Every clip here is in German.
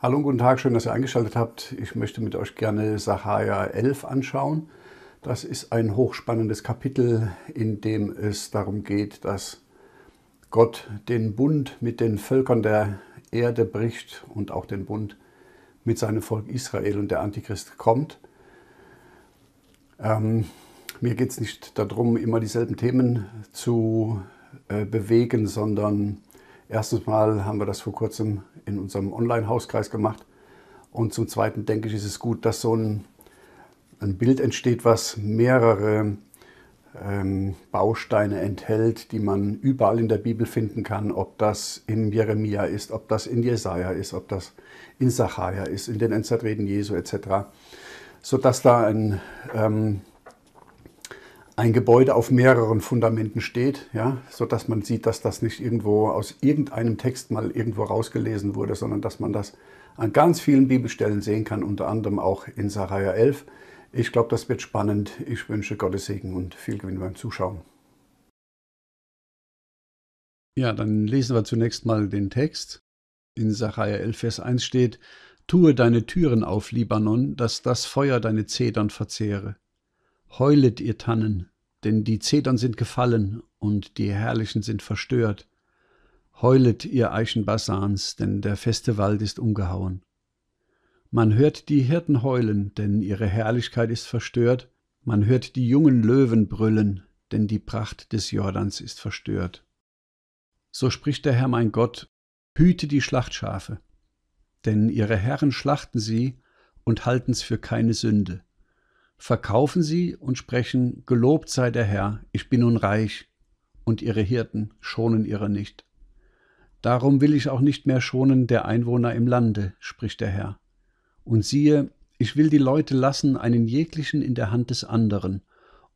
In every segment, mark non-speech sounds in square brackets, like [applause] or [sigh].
Hallo und guten Tag, schön, dass ihr eingeschaltet habt. Ich möchte mit euch gerne Sacharja 11 anschauen. Das ist ein hochspannendes Kapitel, in dem es darum geht, dass Gott den Bund mit den Völkern der Erde bricht und auch den Bund mit seinem Volk Israel und der Antichrist kommt. Ähm, mir geht es nicht darum, immer dieselben Themen zu äh, bewegen, sondern Erstens Mal haben wir das vor kurzem in unserem Online-Hauskreis gemacht. Und zum Zweiten denke ich, ist es gut, dass so ein, ein Bild entsteht, was mehrere ähm, Bausteine enthält, die man überall in der Bibel finden kann. Ob das in Jeremia ist, ob das in Jesaja ist, ob das in Sacharja ist, in den Endzeitreden Jesu etc. Sodass da ein ähm, ein Gebäude auf mehreren Fundamenten steht, ja, sodass man sieht, dass das nicht irgendwo aus irgendeinem Text mal irgendwo rausgelesen wurde, sondern dass man das an ganz vielen Bibelstellen sehen kann, unter anderem auch in Sacharja 11. Ich glaube, das wird spannend. Ich wünsche Gottes Segen und viel Gewinn beim Zuschauen. Ja, dann lesen wir zunächst mal den Text. In Sacharja 11, Vers 1 steht, Tue deine Türen auf, Libanon, dass das Feuer deine Zedern verzehre. Heulet, ihr Tannen, denn die Zedern sind gefallen und die Herrlichen sind verstört. Heulet, ihr Eichenbassans, denn der feste Wald ist umgehauen. Man hört die Hirten heulen, denn ihre Herrlichkeit ist verstört. Man hört die jungen Löwen brüllen, denn die Pracht des Jordans ist verstört. So spricht der Herr mein Gott, hüte die Schlachtschafe, denn ihre Herren schlachten sie und halten's für keine Sünde verkaufen sie und sprechen, Gelobt sei der Herr, ich bin nun reich, und ihre Hirten schonen ihre nicht. Darum will ich auch nicht mehr schonen der Einwohner im Lande, spricht der Herr. Und siehe, ich will die Leute lassen, einen jeglichen in der Hand des anderen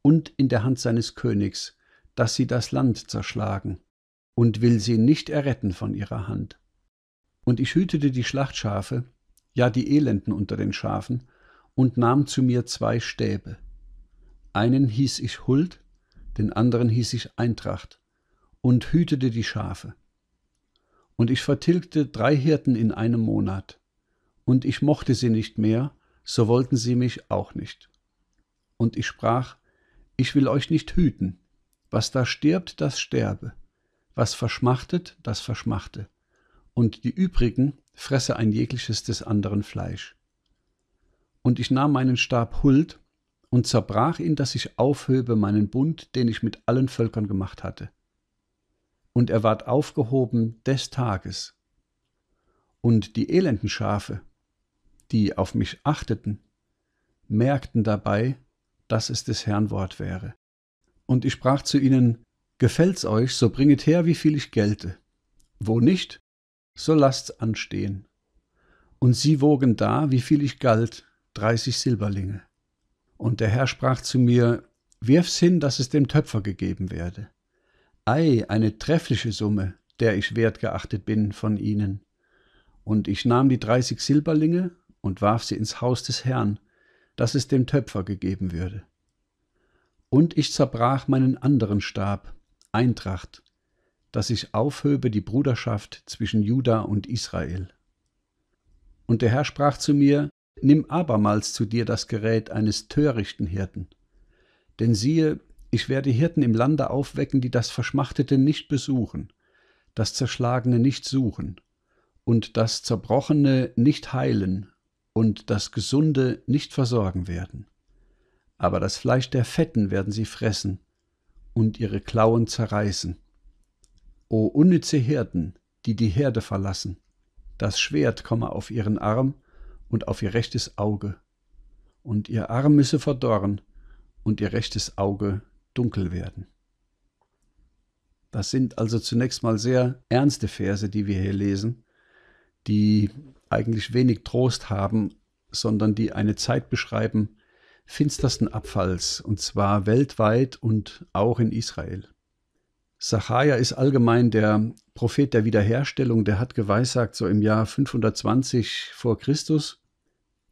und in der Hand seines Königs, dass sie das Land zerschlagen, und will sie nicht erretten von ihrer Hand. Und ich hütete die Schlachtschafe, ja die Elenden unter den Schafen, und nahm zu mir zwei Stäbe. Einen hieß ich Huld, den anderen hieß ich Eintracht, und hütete die Schafe. Und ich vertilgte drei Hirten in einem Monat, und ich mochte sie nicht mehr, so wollten sie mich auch nicht. Und ich sprach, ich will euch nicht hüten, was da stirbt, das sterbe, was verschmachtet, das verschmachte, und die übrigen fresse ein jegliches des anderen Fleisch. Und ich nahm meinen Stab Huld und zerbrach ihn, dass ich aufhöbe meinen Bund, den ich mit allen Völkern gemacht hatte. Und er ward aufgehoben des Tages. Und die elenden Schafe, die auf mich achteten, merkten dabei, dass es des Herrn Wort wäre. Und ich sprach zu ihnen, Gefällt's euch, so bringet her, wie viel ich gelte. Wo nicht, so lasst's anstehen. Und sie wogen da, wie viel ich galt, dreißig Silberlinge. Und der Herr sprach zu mir, wirf's hin, dass es dem Töpfer gegeben werde. Ei, eine treffliche Summe, der ich wertgeachtet bin von ihnen. Und ich nahm die dreißig Silberlinge und warf sie ins Haus des Herrn, dass es dem Töpfer gegeben würde. Und ich zerbrach meinen anderen Stab, Eintracht, dass ich aufhöbe die Bruderschaft zwischen Juda und Israel. Und der Herr sprach zu mir, Nimm abermals zu dir das Gerät eines törichten Hirten. Denn siehe, ich werde Hirten im Lande aufwecken, die das Verschmachtete nicht besuchen, das Zerschlagene nicht suchen und das Zerbrochene nicht heilen und das Gesunde nicht versorgen werden. Aber das Fleisch der Fetten werden sie fressen und ihre Klauen zerreißen. O unnütze Hirten, die die Herde verlassen, das Schwert komme auf ihren Arm und auf ihr rechtes Auge, und ihr Arm müsse verdorren und ihr rechtes Auge dunkel werden. Das sind also zunächst mal sehr ernste Verse, die wir hier lesen, die eigentlich wenig Trost haben, sondern die eine Zeit beschreiben finstersten Abfalls, und zwar weltweit und auch in Israel. Sacharja ist allgemein der Prophet der Wiederherstellung, der hat geweissagt, so im Jahr 520 vor Christus,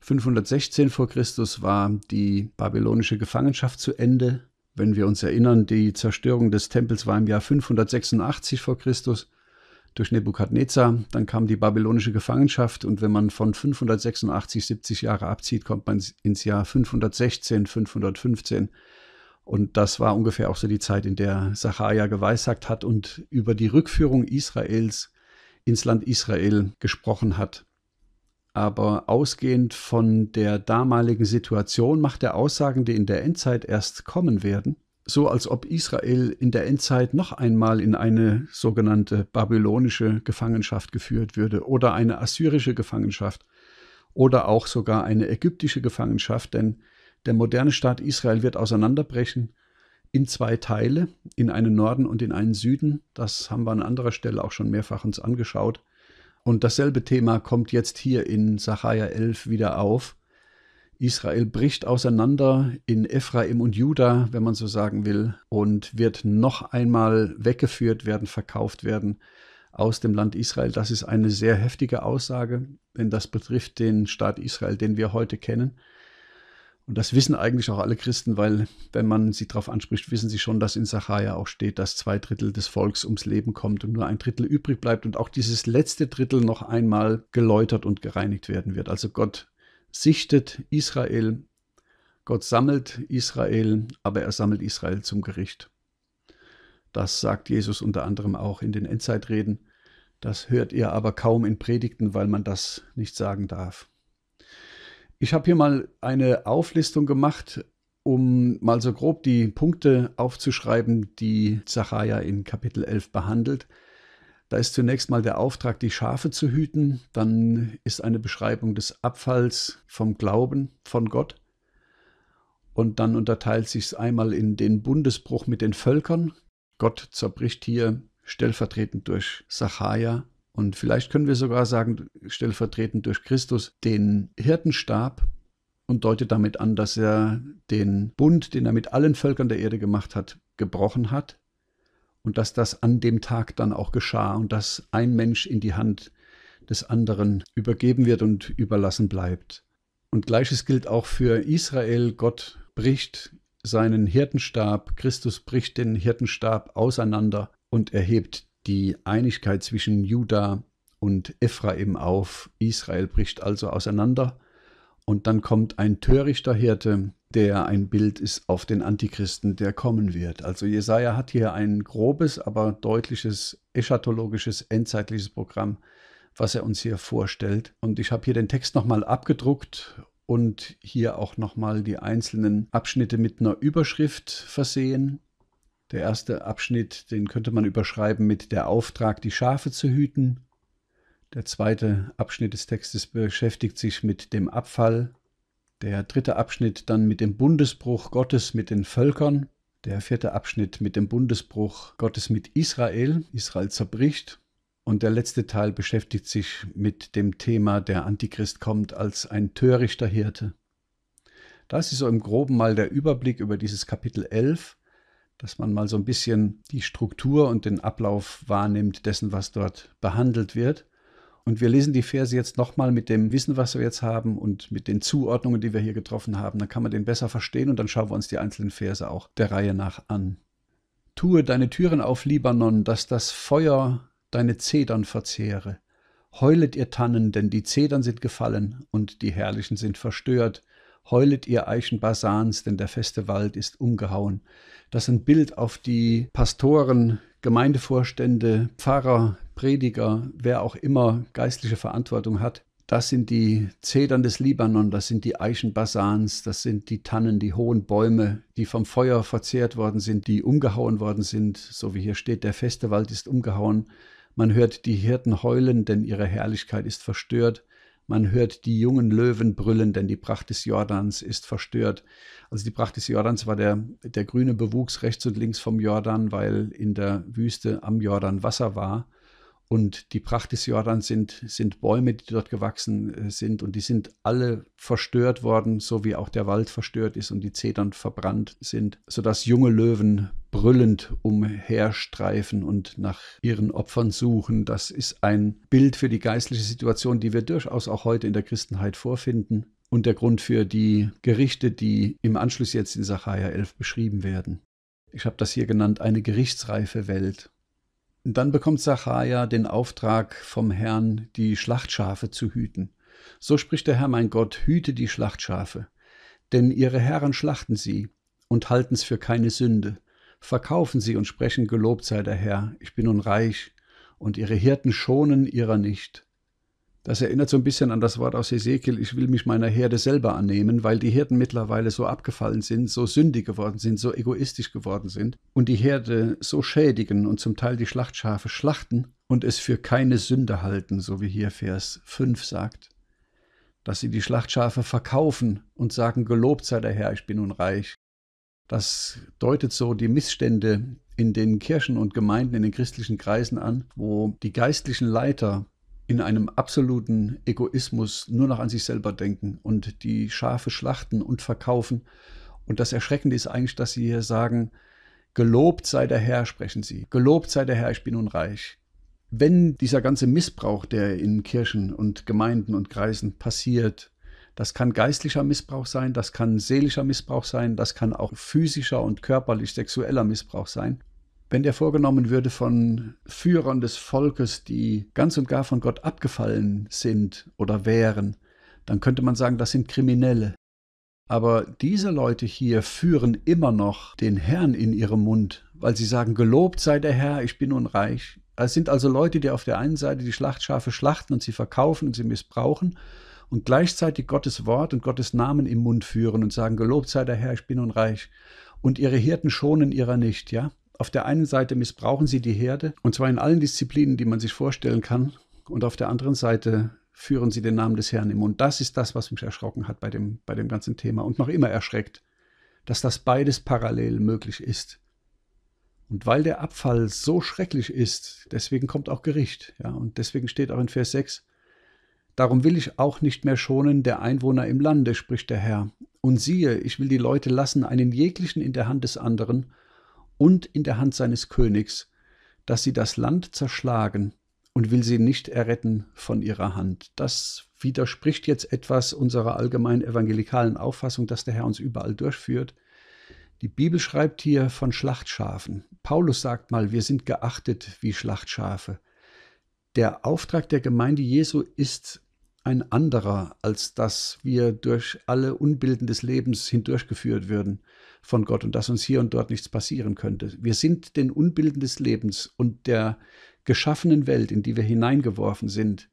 516 vor Christus war die babylonische Gefangenschaft zu Ende. Wenn wir uns erinnern, die Zerstörung des Tempels war im Jahr 586 vor Christus durch Nebukadnezar. Dann kam die babylonische Gefangenschaft und wenn man von 586 70 Jahre abzieht, kommt man ins Jahr 516, 515. Und das war ungefähr auch so die Zeit, in der Sacharja geweissagt hat und über die Rückführung Israels ins Land Israel gesprochen hat. Aber ausgehend von der damaligen Situation macht er Aussagen, die in der Endzeit erst kommen werden, so als ob Israel in der Endzeit noch einmal in eine sogenannte babylonische Gefangenschaft geführt würde oder eine assyrische Gefangenschaft oder auch sogar eine ägyptische Gefangenschaft, denn der moderne Staat Israel wird auseinanderbrechen in zwei Teile, in einen Norden und in einen Süden. Das haben wir an anderer Stelle auch schon mehrfach uns angeschaut. Und dasselbe Thema kommt jetzt hier in Sacharja 11 wieder auf. Israel bricht auseinander in Ephraim und Juda, wenn man so sagen will, und wird noch einmal weggeführt werden, verkauft werden aus dem Land Israel. Das ist eine sehr heftige Aussage, denn das betrifft den Staat Israel, den wir heute kennen. Und das wissen eigentlich auch alle Christen, weil wenn man sie darauf anspricht, wissen sie schon, dass in Sacharja auch steht, dass zwei Drittel des Volks ums Leben kommt und nur ein Drittel übrig bleibt und auch dieses letzte Drittel noch einmal geläutert und gereinigt werden wird. Also Gott sichtet Israel, Gott sammelt Israel, aber er sammelt Israel zum Gericht. Das sagt Jesus unter anderem auch in den Endzeitreden. Das hört ihr aber kaum in Predigten, weil man das nicht sagen darf. Ich habe hier mal eine Auflistung gemacht, um mal so grob die Punkte aufzuschreiben, die Zachariah in Kapitel 11 behandelt. Da ist zunächst mal der Auftrag, die Schafe zu hüten. Dann ist eine Beschreibung des Abfalls vom Glauben von Gott. Und dann unterteilt sich es einmal in den Bundesbruch mit den Völkern. Gott zerbricht hier stellvertretend durch Sacharja und vielleicht können wir sogar sagen, stellvertretend durch Christus, den Hirtenstab und deutet damit an, dass er den Bund, den er mit allen Völkern der Erde gemacht hat, gebrochen hat und dass das an dem Tag dann auch geschah und dass ein Mensch in die Hand des anderen übergeben wird und überlassen bleibt. Und gleiches gilt auch für Israel. Gott bricht seinen Hirtenstab, Christus bricht den Hirtenstab auseinander und erhebt die Einigkeit zwischen Juda und Ephraim auf. Israel bricht also auseinander. Und dann kommt ein törichter Hirte, der ein Bild ist auf den Antichristen, der kommen wird. Also Jesaja hat hier ein grobes, aber deutliches eschatologisches, endzeitliches Programm, was er uns hier vorstellt. Und ich habe hier den Text nochmal abgedruckt und hier auch nochmal die einzelnen Abschnitte mit einer Überschrift versehen. Der erste Abschnitt, den könnte man überschreiben mit der Auftrag, die Schafe zu hüten. Der zweite Abschnitt des Textes beschäftigt sich mit dem Abfall. Der dritte Abschnitt dann mit dem Bundesbruch Gottes mit den Völkern. Der vierte Abschnitt mit dem Bundesbruch Gottes mit Israel. Israel zerbricht. Und der letzte Teil beschäftigt sich mit dem Thema, der Antichrist kommt als ein törichter Hirte. Das ist so im groben mal der Überblick über dieses Kapitel 11 dass man mal so ein bisschen die Struktur und den Ablauf wahrnimmt dessen, was dort behandelt wird. Und wir lesen die Verse jetzt nochmal mit dem Wissen, was wir jetzt haben und mit den Zuordnungen, die wir hier getroffen haben. Dann kann man den besser verstehen und dann schauen wir uns die einzelnen Verse auch der Reihe nach an. Tue deine Türen auf, Libanon, dass das Feuer deine Zedern verzehre. Heulet ihr Tannen, denn die Zedern sind gefallen und die Herrlichen sind verstört. Heulet ihr Eichenbasans, denn der feste Wald ist umgehauen. Das ist ein Bild auf die Pastoren, Gemeindevorstände, Pfarrer, Prediger, wer auch immer geistliche Verantwortung hat. Das sind die Zedern des Libanon, das sind die Eichenbasans, das sind die Tannen, die hohen Bäume, die vom Feuer verzehrt worden sind, die umgehauen worden sind, so wie hier steht, der feste Wald ist umgehauen. Man hört die Hirten heulen, denn ihre Herrlichkeit ist verstört. Man hört die jungen Löwen brüllen, denn die Pracht des Jordans ist verstört. Also die Pracht des Jordans war der, der grüne Bewuchs rechts und links vom Jordan, weil in der Wüste am Jordan Wasser war. Und die Pracht des Jordans sind, sind Bäume, die dort gewachsen äh, sind und die sind alle verstört worden, so wie auch der Wald verstört ist und die Zedern verbrannt sind, sodass junge Löwen brüllend umherstreifen und nach ihren Opfern suchen. Das ist ein Bild für die geistliche Situation, die wir durchaus auch heute in der Christenheit vorfinden und der Grund für die Gerichte, die im Anschluss jetzt in Sacharja 11 beschrieben werden. Ich habe das hier genannt, eine gerichtsreife Welt. Dann bekommt Sacharja den Auftrag vom Herrn, die Schlachtschafe zu hüten. So spricht der Herr mein Gott, hüte die Schlachtschafe, denn ihre Herren schlachten sie und halten's für keine Sünde, verkaufen sie und sprechen, gelobt sei der Herr, ich bin nun reich, und ihre Hirten schonen ihrer nicht. Das erinnert so ein bisschen an das Wort aus Ezekiel, ich will mich meiner Herde selber annehmen, weil die Herden mittlerweile so abgefallen sind, so sündig geworden sind, so egoistisch geworden sind und die Herde so schädigen und zum Teil die Schlachtschafe schlachten und es für keine Sünde halten, so wie hier Vers 5 sagt. Dass sie die Schlachtschafe verkaufen und sagen, gelobt sei der Herr, ich bin nun reich. Das deutet so die Missstände in den Kirchen und Gemeinden, in den christlichen Kreisen an, wo die geistlichen Leiter in einem absoluten Egoismus nur noch an sich selber denken und die Schafe schlachten und verkaufen. Und das Erschreckende ist eigentlich, dass sie hier sagen, gelobt sei der Herr, sprechen sie. Gelobt sei der Herr, ich bin nun reich. Wenn dieser ganze Missbrauch, der in Kirchen und Gemeinden und Kreisen passiert, das kann geistlicher Missbrauch sein, das kann seelischer Missbrauch sein, das kann auch physischer und körperlich sexueller Missbrauch sein wenn der vorgenommen würde von Führern des Volkes, die ganz und gar von Gott abgefallen sind oder wären, dann könnte man sagen, das sind Kriminelle. Aber diese Leute hier führen immer noch den Herrn in ihrem Mund, weil sie sagen, gelobt sei der Herr, ich bin unreich. Es sind also Leute, die auf der einen Seite die Schlachtschafe schlachten und sie verkaufen und sie missbrauchen und gleichzeitig Gottes Wort und Gottes Namen im Mund führen und sagen, gelobt sei der Herr, ich bin unreich. Und ihre Hirten schonen ihrer nicht, ja. Auf der einen Seite missbrauchen sie die Herde, und zwar in allen Disziplinen, die man sich vorstellen kann, und auf der anderen Seite führen sie den Namen des Herrn im Mund. Das ist das, was mich erschrocken hat bei dem, bei dem ganzen Thema und noch immer erschreckt, dass das beides parallel möglich ist. Und weil der Abfall so schrecklich ist, deswegen kommt auch Gericht. Ja, und deswegen steht auch in Vers 6, Darum will ich auch nicht mehr schonen der Einwohner im Lande, spricht der Herr. Und siehe, ich will die Leute lassen, einen jeglichen in der Hand des anderen, und in der Hand seines Königs, dass sie das Land zerschlagen und will sie nicht erretten von ihrer Hand. Das widerspricht jetzt etwas unserer allgemeinen evangelikalen Auffassung, dass der Herr uns überall durchführt. Die Bibel schreibt hier von Schlachtschafen. Paulus sagt mal, wir sind geachtet wie Schlachtschafe. Der Auftrag der Gemeinde Jesu ist ein anderer, als dass wir durch alle Unbilden des Lebens hindurchgeführt würden von Gott und dass uns hier und dort nichts passieren könnte. Wir sind den Unbilden des Lebens und der geschaffenen Welt, in die wir hineingeworfen sind,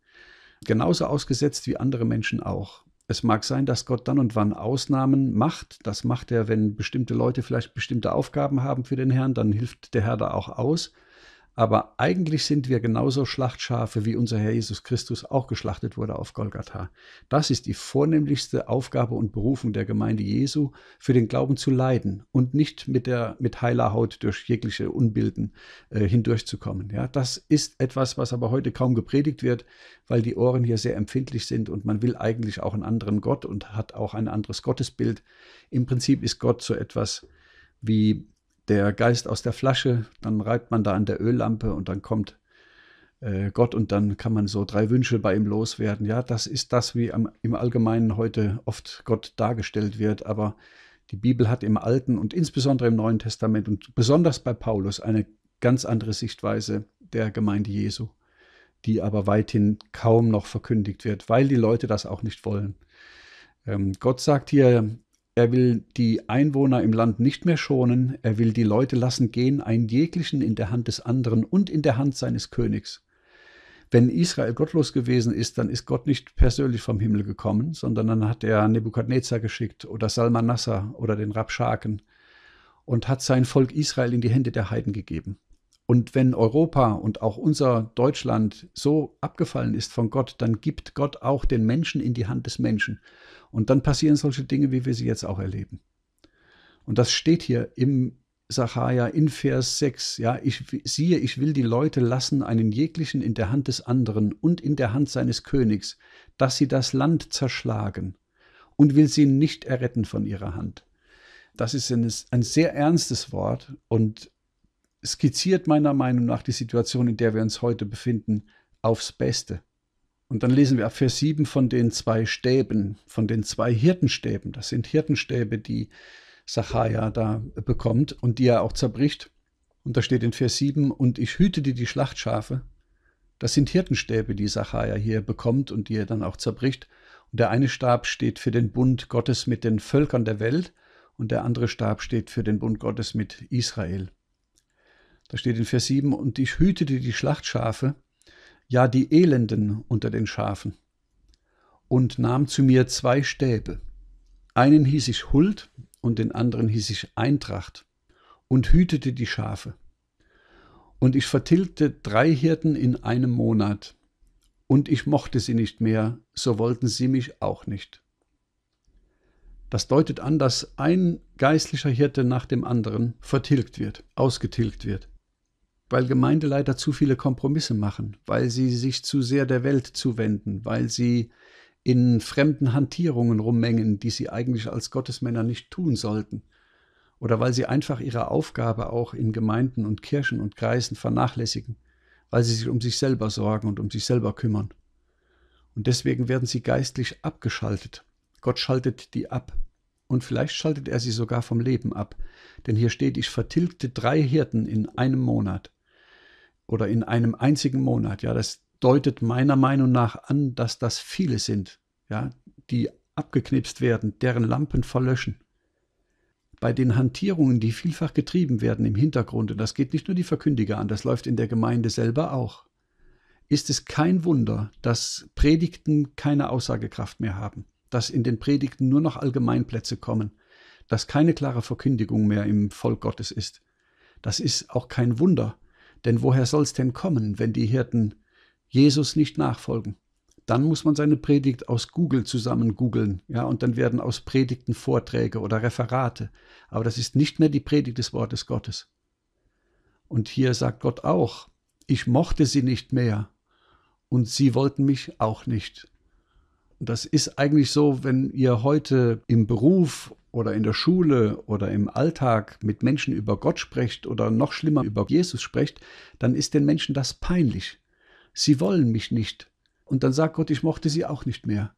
genauso ausgesetzt wie andere Menschen auch. Es mag sein, dass Gott dann und wann Ausnahmen macht. Das macht er, wenn bestimmte Leute vielleicht bestimmte Aufgaben haben für den Herrn, dann hilft der Herr da auch aus. Aber eigentlich sind wir genauso Schlachtschafe, wie unser Herr Jesus Christus auch geschlachtet wurde auf Golgatha. Das ist die vornehmlichste Aufgabe und Berufung der Gemeinde Jesu, für den Glauben zu leiden und nicht mit, der, mit heiler Haut durch jegliche Unbilden äh, hindurchzukommen. Ja, das ist etwas, was aber heute kaum gepredigt wird, weil die Ohren hier sehr empfindlich sind und man will eigentlich auch einen anderen Gott und hat auch ein anderes Gottesbild. Im Prinzip ist Gott so etwas wie der Geist aus der Flasche, dann reibt man da an der Öllampe und dann kommt äh, Gott und dann kann man so drei Wünsche bei ihm loswerden. Ja, das ist das, wie am, im Allgemeinen heute oft Gott dargestellt wird, aber die Bibel hat im Alten und insbesondere im Neuen Testament und besonders bei Paulus eine ganz andere Sichtweise der Gemeinde Jesu, die aber weithin kaum noch verkündigt wird, weil die Leute das auch nicht wollen. Ähm, Gott sagt hier, er will die Einwohner im Land nicht mehr schonen, er will die Leute lassen gehen, einen jeglichen in der Hand des anderen und in der Hand seines Königs. Wenn Israel gottlos gewesen ist, dann ist Gott nicht persönlich vom Himmel gekommen, sondern dann hat er Nebukadnezar geschickt oder Salmanassar oder den Rabschaken und hat sein Volk Israel in die Hände der Heiden gegeben. Und wenn Europa und auch unser Deutschland so abgefallen ist von Gott, dann gibt Gott auch den Menschen in die Hand des Menschen. Und dann passieren solche Dinge, wie wir sie jetzt auch erleben. Und das steht hier im Sacharja in Vers 6, ja, ich siehe, ich will die Leute lassen, einen jeglichen in der Hand des anderen und in der Hand seines Königs, dass sie das Land zerschlagen und will sie nicht erretten von ihrer Hand. Das ist ein, ein sehr ernstes Wort und skizziert meiner Meinung nach die Situation, in der wir uns heute befinden, aufs Beste. Und dann lesen wir ab Vers 7 von den zwei Stäben, von den zwei Hirtenstäben. Das sind Hirtenstäbe, die Sachaja da bekommt und die er auch zerbricht. Und da steht in Vers 7, und ich hüte dir die Schlachtschafe. Das sind Hirtenstäbe, die Sachaja hier bekommt und die er dann auch zerbricht. Und der eine Stab steht für den Bund Gottes mit den Völkern der Welt und der andere Stab steht für den Bund Gottes mit Israel. Da steht in Vers 7, und ich hüte dir die Schlachtschafe ja die Elenden unter den Schafen, und nahm zu mir zwei Stäbe. Einen hieß ich Huld und den anderen hieß ich Eintracht, und hütete die Schafe. Und ich vertilgte drei Hirten in einem Monat, und ich mochte sie nicht mehr, so wollten sie mich auch nicht. Das deutet an, dass ein geistlicher Hirte nach dem anderen vertilgt wird, ausgetilgt wird weil Gemeindeleiter zu viele Kompromisse machen, weil sie sich zu sehr der Welt zuwenden, weil sie in fremden Hantierungen rummengen, die sie eigentlich als Gottesmänner nicht tun sollten, oder weil sie einfach ihre Aufgabe auch in Gemeinden und Kirchen und Kreisen vernachlässigen, weil sie sich um sich selber sorgen und um sich selber kümmern. Und deswegen werden sie geistlich abgeschaltet. Gott schaltet die ab, und vielleicht schaltet er sie sogar vom Leben ab. Denn hier steht, ich vertilgte drei Hirten in einem Monat oder in einem einzigen Monat. Ja, das deutet meiner Meinung nach an, dass das viele sind, ja, die abgeknipst werden, deren Lampen verlöschen. Bei den Hantierungen, die vielfach getrieben werden im Hintergrund, und das geht nicht nur die Verkündiger an, das läuft in der Gemeinde selber auch, ist es kein Wunder, dass Predigten keine Aussagekraft mehr haben, dass in den Predigten nur noch Allgemeinplätze kommen, dass keine klare Verkündigung mehr im Volk Gottes ist. Das ist auch kein Wunder, denn woher soll's denn kommen, wenn die Hirten Jesus nicht nachfolgen? Dann muss man seine Predigt aus Google zusammen googeln, ja, und dann werden aus Predigten Vorträge oder Referate. Aber das ist nicht mehr die Predigt des Wortes Gottes. Und hier sagt Gott auch, ich mochte sie nicht mehr und sie wollten mich auch nicht. Und das ist eigentlich so, wenn ihr heute im Beruf oder in der Schule oder im Alltag mit Menschen über Gott sprecht oder noch schlimmer über Jesus sprecht, dann ist den Menschen das peinlich. Sie wollen mich nicht. Und dann sagt Gott, ich mochte sie auch nicht mehr.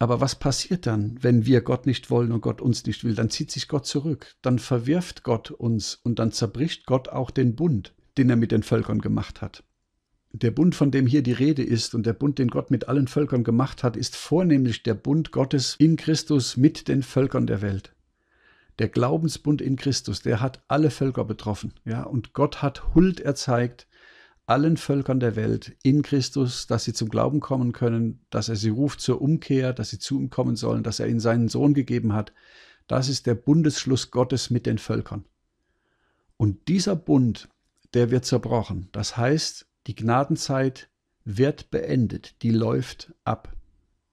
Aber was passiert dann, wenn wir Gott nicht wollen und Gott uns nicht will? Dann zieht sich Gott zurück, dann verwirft Gott uns und dann zerbricht Gott auch den Bund, den er mit den Völkern gemacht hat. Der Bund, von dem hier die Rede ist und der Bund, den Gott mit allen Völkern gemacht hat, ist vornehmlich der Bund Gottes in Christus mit den Völkern der Welt. Der Glaubensbund in Christus, der hat alle Völker betroffen. Ja? Und Gott hat Huld erzeigt allen Völkern der Welt in Christus, dass sie zum Glauben kommen können, dass er sie ruft zur Umkehr, dass sie zu ihm kommen sollen, dass er ihnen seinen Sohn gegeben hat. Das ist der Bundesschluss Gottes mit den Völkern. Und dieser Bund, der wird zerbrochen. Das heißt, die Gnadenzeit wird beendet, die läuft ab.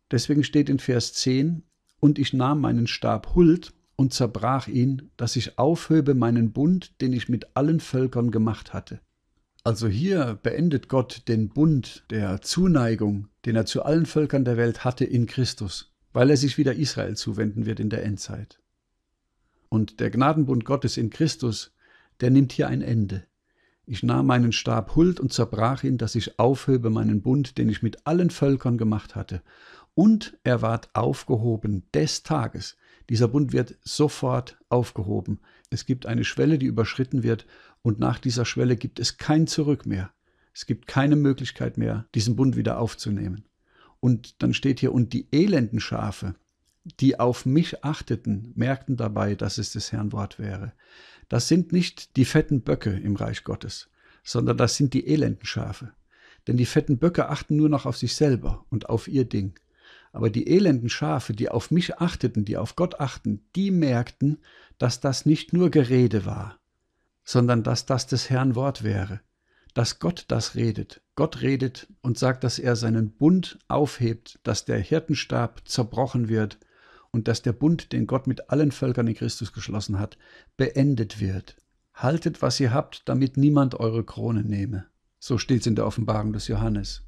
Deswegen steht in Vers 10, und ich nahm meinen Stab Huld und zerbrach ihn, dass ich aufhöbe meinen Bund, den ich mit allen Völkern gemacht hatte. Also hier beendet Gott den Bund der Zuneigung, den er zu allen Völkern der Welt hatte in Christus, weil er sich wieder Israel zuwenden wird in der Endzeit. Und der Gnadenbund Gottes in Christus, der nimmt hier ein Ende. Ich nahm meinen Stab huld und zerbrach ihn, dass ich aufhöbe meinen Bund, den ich mit allen Völkern gemacht hatte. Und er ward aufgehoben des Tages. Dieser Bund wird sofort aufgehoben. Es gibt eine Schwelle, die überschritten wird, und nach dieser Schwelle gibt es kein Zurück mehr. Es gibt keine Möglichkeit mehr, diesen Bund wieder aufzunehmen. Und dann steht hier, und die elenden Schafe, die auf mich achteten, merkten dabei, dass es des Herrn Wort wäre. Das sind nicht die fetten Böcke im Reich Gottes, sondern das sind die elenden Schafe. Denn die fetten Böcke achten nur noch auf sich selber und auf ihr Ding. Aber die elenden Schafe, die auf mich achteten, die auf Gott achten, die merkten, dass das nicht nur Gerede war, sondern dass das des Herrn Wort wäre, dass Gott das redet. Gott redet und sagt, dass er seinen Bund aufhebt, dass der Hirtenstab zerbrochen wird, und dass der Bund, den Gott mit allen Völkern in Christus geschlossen hat, beendet wird. Haltet, was ihr habt, damit niemand eure Krone nehme. So steht es in der Offenbarung des Johannes.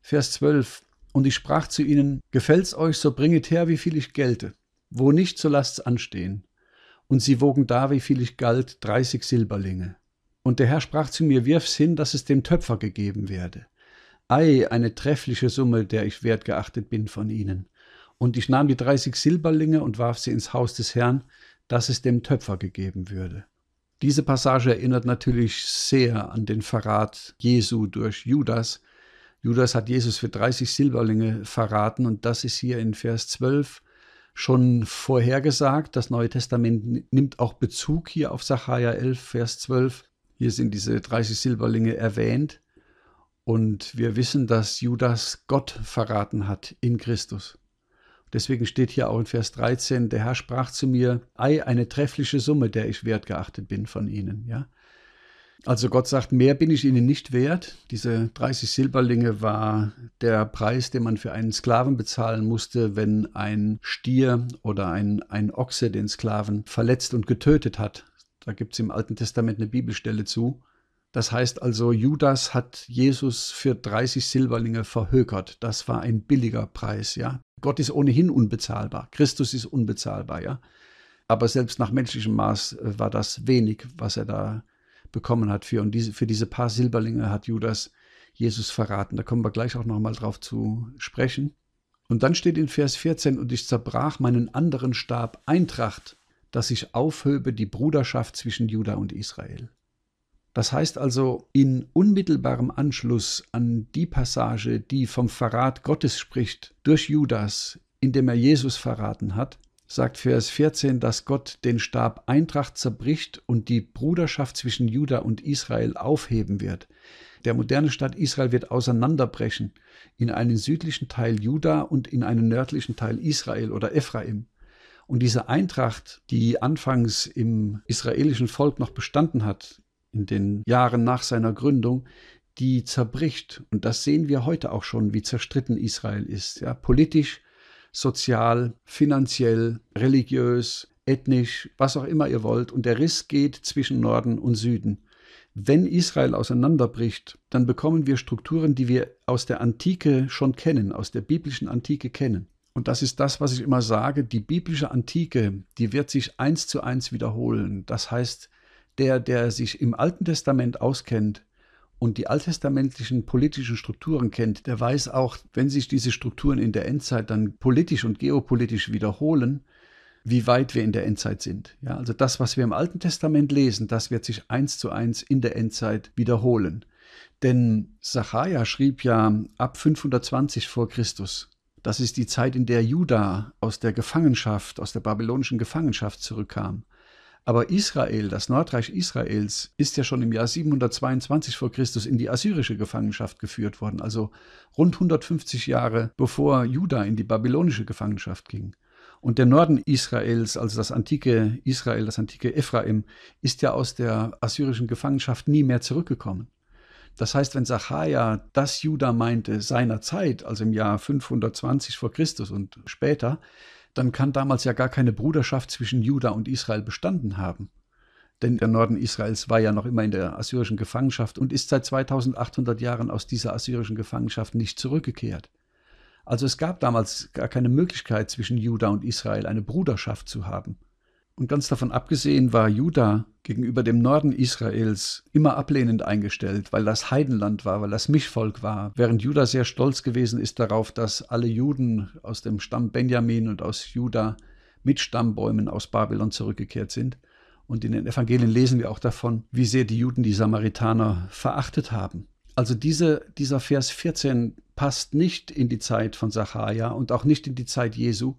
Vers 12. Und ich sprach zu ihnen, gefällt's euch, so bringet her, wie viel ich gelte. Wo nicht, so lasst's anstehen. Und sie wogen da, wie viel ich galt, 30 Silberlinge. Und der Herr sprach zu mir, wirf's hin, dass es dem Töpfer gegeben werde. Ei, eine treffliche Summe, der ich wertgeachtet bin von ihnen. Und ich nahm die 30 Silberlinge und warf sie ins Haus des Herrn, dass es dem Töpfer gegeben würde. Diese Passage erinnert natürlich sehr an den Verrat Jesu durch Judas. Judas hat Jesus für 30 Silberlinge verraten und das ist hier in Vers 12 schon vorhergesagt. Das Neue Testament nimmt auch Bezug hier auf Sacharja 11, Vers 12. Hier sind diese 30 Silberlinge erwähnt und wir wissen, dass Judas Gott verraten hat in Christus. Deswegen steht hier auch in Vers 13, der Herr sprach zu mir, ei, eine treffliche Summe, der ich wertgeachtet bin von ihnen. Ja? Also Gott sagt, mehr bin ich ihnen nicht wert. Diese 30 Silberlinge war der Preis, den man für einen Sklaven bezahlen musste, wenn ein Stier oder ein, ein Ochse den Sklaven verletzt und getötet hat. Da gibt es im Alten Testament eine Bibelstelle zu. Das heißt also, Judas hat Jesus für 30 Silberlinge verhökert. Das war ein billiger Preis, ja. Gott ist ohnehin unbezahlbar. Christus ist unbezahlbar, ja. Aber selbst nach menschlichem Maß äh, war das wenig, was er da bekommen hat für. Und diese, für diese paar Silberlinge hat Judas Jesus verraten. Da kommen wir gleich auch nochmal drauf zu sprechen. Und dann steht in Vers 14, und ich zerbrach meinen anderen Stab Eintracht, dass ich aufhöbe die Bruderschaft zwischen Juda und Israel. Das heißt also, in unmittelbarem Anschluss an die Passage, die vom Verrat Gottes spricht, durch Judas, indem er Jesus verraten hat, sagt Vers 14, dass Gott den Stab Eintracht zerbricht und die Bruderschaft zwischen Juda und Israel aufheben wird. Der moderne Staat Israel wird auseinanderbrechen in einen südlichen Teil Juda und in einen nördlichen Teil Israel oder Ephraim. Und diese Eintracht, die anfangs im israelischen Volk noch bestanden hat, in den Jahren nach seiner Gründung, die zerbricht. Und das sehen wir heute auch schon, wie zerstritten Israel ist. Ja, politisch, sozial, finanziell, religiös, ethnisch, was auch immer ihr wollt. Und der Riss geht zwischen Norden und Süden. Wenn Israel auseinanderbricht, dann bekommen wir Strukturen, die wir aus der Antike schon kennen, aus der biblischen Antike kennen. Und das ist das, was ich immer sage, die biblische Antike, die wird sich eins zu eins wiederholen. Das heißt, der, der sich im Alten Testament auskennt und die alttestamentlichen politischen Strukturen kennt, der weiß auch, wenn sich diese Strukturen in der Endzeit dann politisch und geopolitisch wiederholen, wie weit wir in der Endzeit sind. Ja, also das, was wir im Alten Testament lesen, das wird sich eins zu eins in der Endzeit wiederholen. Denn Sacharja schrieb ja ab 520 vor Christus. Das ist die Zeit, in der Juda aus der Gefangenschaft, aus der babylonischen Gefangenschaft zurückkam. Aber Israel, das Nordreich Israels, ist ja schon im Jahr 722 vor Christus in die assyrische Gefangenschaft geführt worden, also rund 150 Jahre bevor Juda in die babylonische Gefangenschaft ging. Und der Norden Israels, also das antike Israel, das antike Ephraim, ist ja aus der assyrischen Gefangenschaft nie mehr zurückgekommen. Das heißt, wenn Sacharja das Juda meinte seiner Zeit, also im Jahr 520 vor Christus und später, dann kann damals ja gar keine Bruderschaft zwischen Juda und Israel bestanden haben. Denn der Norden Israels war ja noch immer in der assyrischen Gefangenschaft und ist seit 2800 Jahren aus dieser assyrischen Gefangenschaft nicht zurückgekehrt. Also es gab damals gar keine Möglichkeit zwischen Juda und Israel eine Bruderschaft zu haben. Und ganz davon abgesehen war Juda gegenüber dem Norden Israels immer ablehnend eingestellt, weil das Heidenland war, weil das Mischvolk war, während Juda sehr stolz gewesen ist darauf, dass alle Juden aus dem Stamm Benjamin und aus Juda mit Stammbäumen aus Babylon zurückgekehrt sind. Und in den Evangelien lesen wir auch davon, wie sehr die Juden die Samaritaner verachtet haben. Also diese, dieser Vers 14 passt nicht in die Zeit von Sacharja und auch nicht in die Zeit Jesu,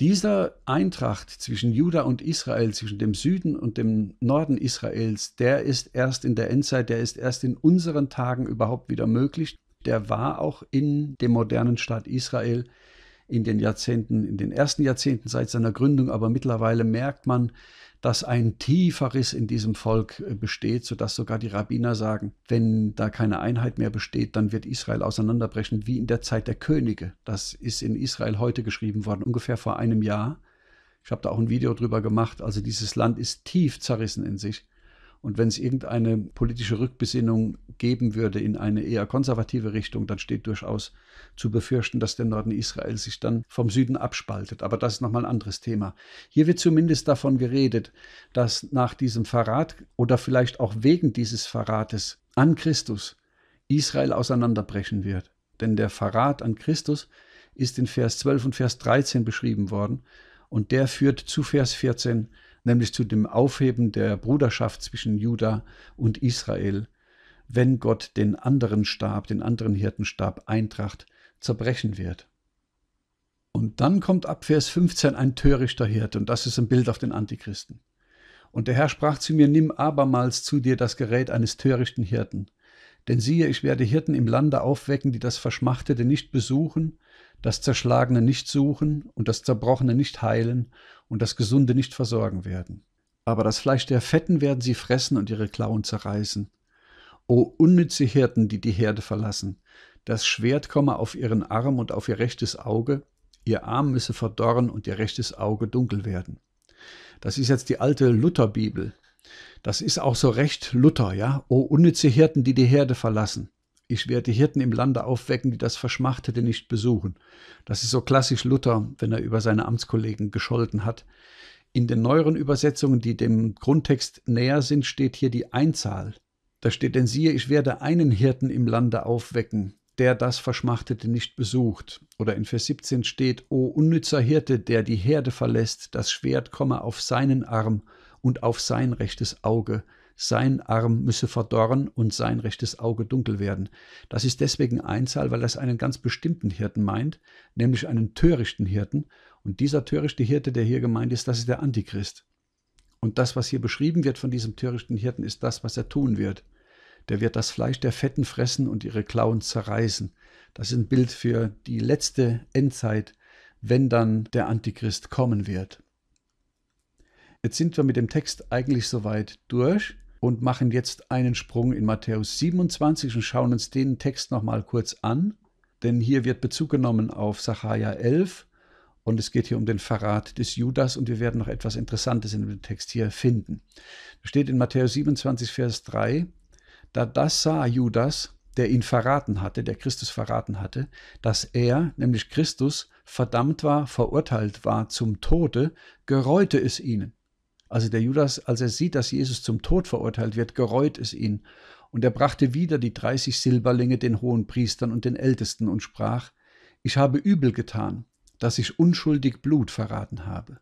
dieser Eintracht zwischen Juda und Israel, zwischen dem Süden und dem Norden Israels, der ist erst in der Endzeit, der ist erst in unseren Tagen überhaupt wieder möglich. Der war auch in dem modernen Staat Israel in den Jahrzehnten, in den ersten Jahrzehnten seit seiner Gründung, aber mittlerweile merkt man, dass ein tiefer Riss in diesem Volk äh, besteht, sodass sogar die Rabbiner sagen, wenn da keine Einheit mehr besteht, dann wird Israel auseinanderbrechen, wie in der Zeit der Könige. Das ist in Israel heute geschrieben worden, ungefähr vor einem Jahr. Ich habe da auch ein Video drüber gemacht. Also dieses Land ist tief zerrissen in sich. Und wenn es irgendeine politische Rückbesinnung geben würde in eine eher konservative Richtung, dann steht durchaus zu befürchten, dass der Norden Israels sich dann vom Süden abspaltet. Aber das ist nochmal ein anderes Thema. Hier wird zumindest davon geredet, dass nach diesem Verrat oder vielleicht auch wegen dieses Verrates an Christus Israel auseinanderbrechen wird. Denn der Verrat an Christus ist in Vers 12 und Vers 13 beschrieben worden und der führt zu Vers 14 nämlich zu dem Aufheben der Bruderschaft zwischen Juda und Israel, wenn Gott den anderen Stab, den anderen Hirtenstab Eintracht zerbrechen wird. Und dann kommt ab Vers 15 ein törichter Hirte, und das ist ein Bild auf den Antichristen. Und der Herr sprach zu mir, nimm abermals zu dir das Gerät eines törichten Hirten. Denn siehe, ich werde Hirten im Lande aufwecken, die das Verschmachtete nicht besuchen, das Zerschlagene nicht suchen und das Zerbrochene nicht heilen und das Gesunde nicht versorgen werden. Aber das Fleisch der Fetten werden sie fressen und ihre Klauen zerreißen. O unnütze Hirten, die die Herde verlassen, das Schwert komme auf ihren Arm und auf ihr rechtes Auge, ihr Arm müsse verdorren und ihr rechtes Auge dunkel werden. Das ist jetzt die alte Lutherbibel. Das ist auch so recht Luther, ja? O unnütze Hirten, die die Herde verlassen. Ich werde Hirten im Lande aufwecken, die das Verschmachtete nicht besuchen. Das ist so klassisch Luther, wenn er über seine Amtskollegen gescholten hat. In den neueren Übersetzungen, die dem Grundtext näher sind, steht hier die Einzahl. Da steht denn siehe, ich werde einen Hirten im Lande aufwecken, der das Verschmachtete nicht besucht. Oder in Vers 17 steht, O unnützer Hirte, der die Herde verlässt, das Schwert komme auf seinen Arm und auf sein rechtes Auge, sein Arm müsse verdorren und sein rechtes Auge dunkel werden. Das ist deswegen Einzahl, weil das einen ganz bestimmten Hirten meint, nämlich einen törichten Hirten. Und dieser törichte Hirte, der hier gemeint ist, das ist der Antichrist. Und das, was hier beschrieben wird von diesem törichten Hirten, ist das, was er tun wird. Der wird das Fleisch der Fetten fressen und ihre Klauen zerreißen. Das ist ein Bild für die letzte Endzeit, wenn dann der Antichrist kommen wird. Jetzt sind wir mit dem Text eigentlich soweit durch und machen jetzt einen Sprung in Matthäus 27 und schauen uns den Text nochmal kurz an. Denn hier wird Bezug genommen auf Sacharja 11 und es geht hier um den Verrat des Judas und wir werden noch etwas Interessantes in dem Text hier finden. Da steht in Matthäus 27, Vers 3, da das sah Judas, der ihn verraten hatte, der Christus verraten hatte, dass er, nämlich Christus, verdammt war, verurteilt war zum Tode, gereute es ihnen. Also der Judas, als er sieht, dass Jesus zum Tod verurteilt wird, gereut es ihn. Und er brachte wieder die 30 Silberlinge den hohen Priestern und den Ältesten und sprach, ich habe übel getan, dass ich unschuldig Blut verraten habe.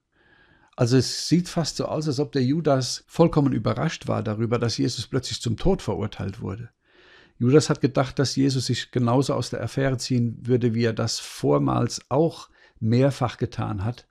Also es sieht fast so aus, als ob der Judas vollkommen überrascht war darüber, dass Jesus plötzlich zum Tod verurteilt wurde. Judas hat gedacht, dass Jesus sich genauso aus der Affäre ziehen würde, wie er das vormals auch mehrfach getan hat.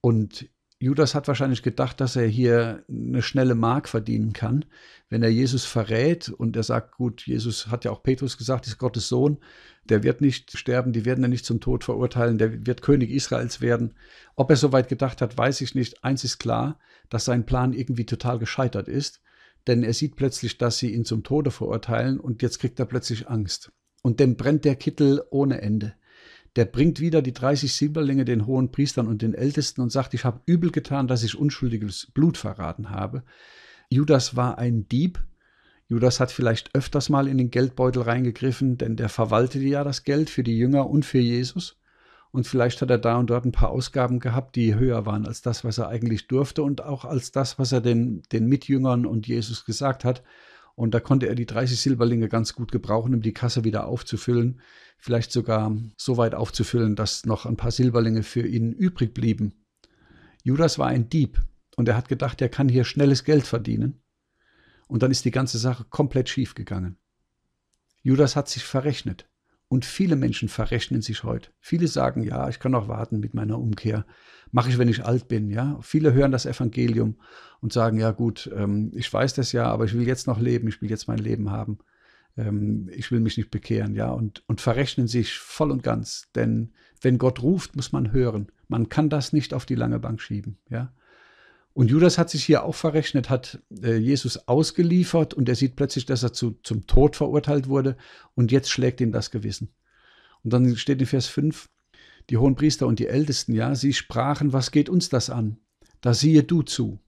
Und Judas hat wahrscheinlich gedacht, dass er hier eine schnelle Mark verdienen kann, wenn er Jesus verrät und er sagt, gut, Jesus hat ja auch Petrus gesagt, ist Gottes Sohn, der wird nicht sterben, die werden er nicht zum Tod verurteilen, der wird König Israels werden. Ob er soweit gedacht hat, weiß ich nicht. Eins ist klar, dass sein Plan irgendwie total gescheitert ist, denn er sieht plötzlich, dass sie ihn zum Tode verurteilen und jetzt kriegt er plötzlich Angst. Und dann brennt der Kittel ohne Ende der bringt wieder die 30 Silberlinge den hohen Priestern und den Ältesten und sagt, ich habe übel getan, dass ich unschuldiges Blut verraten habe. Judas war ein Dieb. Judas hat vielleicht öfters mal in den Geldbeutel reingegriffen, denn der verwaltete ja das Geld für die Jünger und für Jesus. Und vielleicht hat er da und dort ein paar Ausgaben gehabt, die höher waren als das, was er eigentlich durfte und auch als das, was er den, den Mitjüngern und Jesus gesagt hat. Und da konnte er die 30 Silberlinge ganz gut gebrauchen, um die Kasse wieder aufzufüllen. Vielleicht sogar so weit aufzufüllen, dass noch ein paar Silberlinge für ihn übrig blieben. Judas war ein Dieb und er hat gedacht, er kann hier schnelles Geld verdienen. Und dann ist die ganze Sache komplett schiefgegangen. Judas hat sich verrechnet. Und viele Menschen verrechnen sich heute. Viele sagen, ja, ich kann noch warten mit meiner Umkehr. Mache ich, wenn ich alt bin. Ja? Viele hören das Evangelium und sagen, ja gut, ähm, ich weiß das ja, aber ich will jetzt noch leben, ich will jetzt mein Leben haben. Ähm, ich will mich nicht bekehren, ja, und, und verrechnen sich voll und ganz. Denn wenn Gott ruft, muss man hören. Man kann das nicht auf die lange Bank schieben, ja. Und Judas hat sich hier auch verrechnet, hat äh, Jesus ausgeliefert und er sieht plötzlich, dass er zu, zum Tod verurteilt wurde und jetzt schlägt ihm das Gewissen. Und dann steht in Vers 5, die hohen Priester und die Ältesten, ja, sie sprachen, was geht uns das an? Da siehe du zu.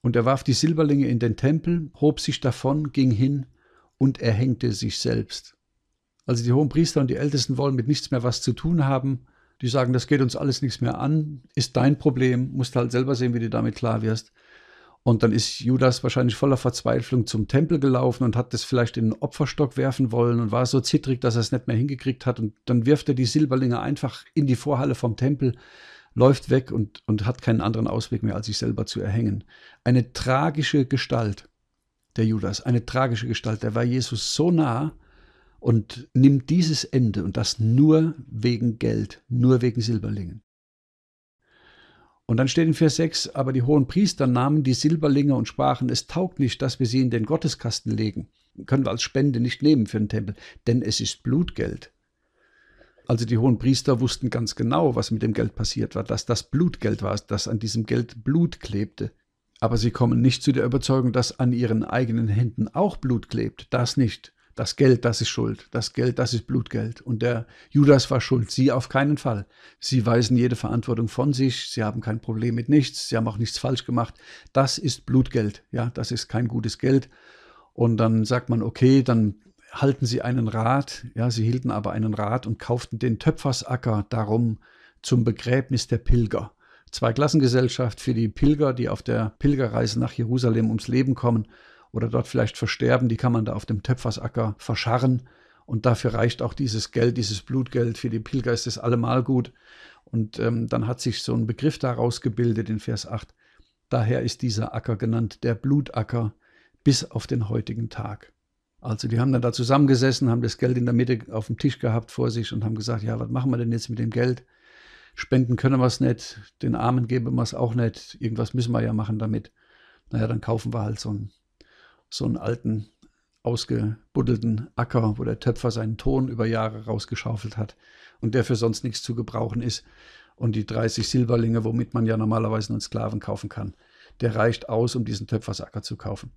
Und er warf die Silberlinge in den Tempel, hob sich davon, ging hin und erhängte sich selbst. Also die hohen Priester und die Ältesten wollen mit nichts mehr was zu tun haben die sagen, das geht uns alles nichts mehr an, ist dein Problem, musst halt selber sehen, wie du damit klar wirst. Und dann ist Judas wahrscheinlich voller Verzweiflung zum Tempel gelaufen und hat das vielleicht in den Opferstock werfen wollen und war so zittrig, dass er es nicht mehr hingekriegt hat. Und dann wirft er die Silberlinge einfach in die Vorhalle vom Tempel, läuft weg und, und hat keinen anderen Ausweg mehr, als sich selber zu erhängen. Eine tragische Gestalt, der Judas, eine tragische Gestalt. Der war Jesus so nah, und nimmt dieses Ende und das nur wegen Geld, nur wegen Silberlingen. Und dann steht in Vers 6, aber die hohen Priester nahmen die Silberlinge und sprachen, es taugt nicht, dass wir sie in den Gotteskasten legen. Können wir als Spende nicht nehmen für den Tempel, denn es ist Blutgeld. Also die hohen Priester wussten ganz genau, was mit dem Geld passiert war, dass das Blutgeld war, dass an diesem Geld Blut klebte. Aber sie kommen nicht zu der Überzeugung, dass an ihren eigenen Händen auch Blut klebt. Das nicht. Das Geld, das ist Schuld. Das Geld, das ist Blutgeld. Und der Judas war schuld. Sie auf keinen Fall. Sie weisen jede Verantwortung von sich. Sie haben kein Problem mit nichts. Sie haben auch nichts falsch gemacht. Das ist Blutgeld. Ja, das ist kein gutes Geld. Und dann sagt man, okay, dann halten Sie einen Rat. Ja, sie hielten aber einen Rat und kauften den Töpfersacker darum zum Begräbnis der Pilger. Zweiklassengesellschaft für die Pilger, die auf der Pilgerreise nach Jerusalem ums Leben kommen oder dort vielleicht versterben, die kann man da auf dem Töpfersacker verscharren. Und dafür reicht auch dieses Geld, dieses Blutgeld. Für die Pilger ist es allemal gut. Und ähm, dann hat sich so ein Begriff daraus gebildet in Vers 8. Daher ist dieser Acker genannt der Blutacker bis auf den heutigen Tag. Also die haben dann da zusammengesessen, haben das Geld in der Mitte auf dem Tisch gehabt vor sich und haben gesagt, ja, was machen wir denn jetzt mit dem Geld? Spenden können wir es nicht, den Armen geben wir es auch nicht, irgendwas müssen wir ja machen damit. Naja, dann kaufen wir halt so ein so einen alten, ausgebuddelten Acker, wo der Töpfer seinen Ton über Jahre rausgeschaufelt hat und der für sonst nichts zu gebrauchen ist. Und die 30 Silberlinge, womit man ja normalerweise einen Sklaven kaufen kann, der reicht aus, um diesen Töpfersacker zu kaufen.